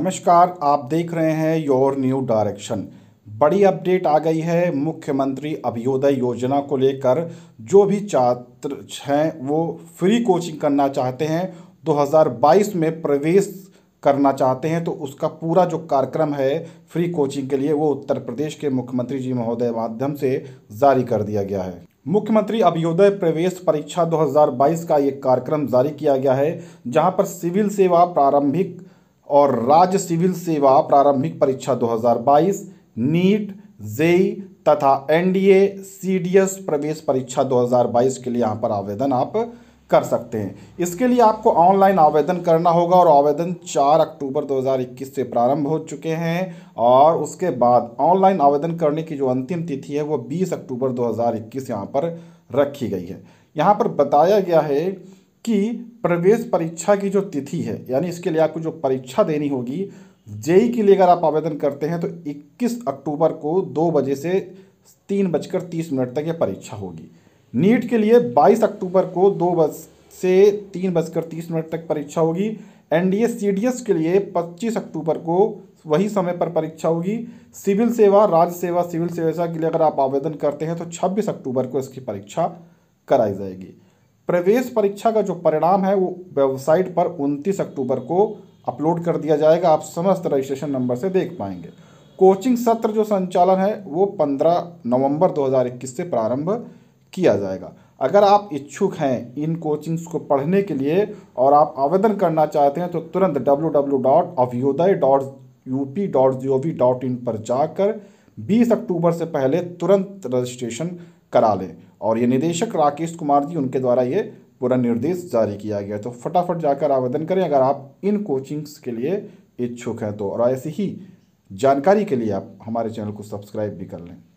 नमस्कार आप देख रहे हैं योर न्यू डायरेक्शन बड़ी अपडेट आ गई है मुख्यमंत्री अभ्योदय योजना को लेकर जो भी छात्र हैं वो फ्री कोचिंग करना चाहते हैं 2022 में प्रवेश करना चाहते हैं तो उसका पूरा जो कार्यक्रम है फ्री कोचिंग के लिए वो उत्तर प्रदेश के मुख्यमंत्री जी महोदय माध्यम से जारी कर दिया गया है मुख्यमंत्री अभ्योदय प्रवेश परीक्षा 2022 का एक कार्यक्रम जारी किया गया है जहां पर सिविल सेवा प्रारंभिक और राज्य सिविल सेवा प्रारंभिक परीक्षा 2022 नीट जेई तथा एनडीए सीडीएस प्रवेश परीक्षा 2022 के लिए यहाँ पर आवेदन आप कर सकते हैं इसके लिए आपको ऑनलाइन आवेदन करना होगा और आवेदन 4 अक्टूबर 2021 से प्रारंभ हो चुके हैं और उसके बाद ऑनलाइन आवेदन करने की जो अंतिम तिथि है वो 20 अक्टूबर 2021 यहाँ पर रखी गई है यहाँ पर बताया गया है कि प्रवेश परीक्षा की जो तिथि है यानी इसके लिए आपको जो परीक्षा देनी होगी जेई के लिए अगर आप आवेदन करते हैं तो 21 अक्टूबर को दो बजे से तीन बजकर तीस मिनट तक ये परीक्षा होगी नीट के लिए 22 अक्टूबर को दो बज से तीन बजकर तीस मिनट तक परीक्षा होगी एन डी के लिए 25 अक्टूबर को वही समय पर परीक्षा होगी सिविल सेवा राज्य सेवा सिविल सेवा के लिए अगर आप आवेदन करते हैं तो 26 अक्टूबर को इसकी परीक्षा कराई जाएगी प्रवेश परीक्षा का जो परिणाम है वो वेबसाइट पर 29 अक्टूबर को अपलोड कर दिया जाएगा आप समस्त रजिस्ट्रेशन नंबर से देख पाएंगे कोचिंग सत्र जो संचालन है वो 15 नवंबर 2021 से प्रारंभ किया जाएगा अगर आप इच्छुक हैं इन कोचिंग्स को पढ़ने के लिए और आप आवेदन करना चाहते हैं तो तुरंत डब्ल्यू पर जाकर 20 अक्टूबर से पहले तुरंत रजिस्ट्रेशन करा लें और ये निदेशक राकेश कुमार जी उनके द्वारा ये पूरा निर्देश जारी किया गया तो फटाफट जाकर आवेदन करें अगर आप इन कोचिंग्स के लिए इच्छुक हैं तो और ऐसी ही जानकारी के लिए आप हमारे चैनल को सब्सक्राइब भी कर लें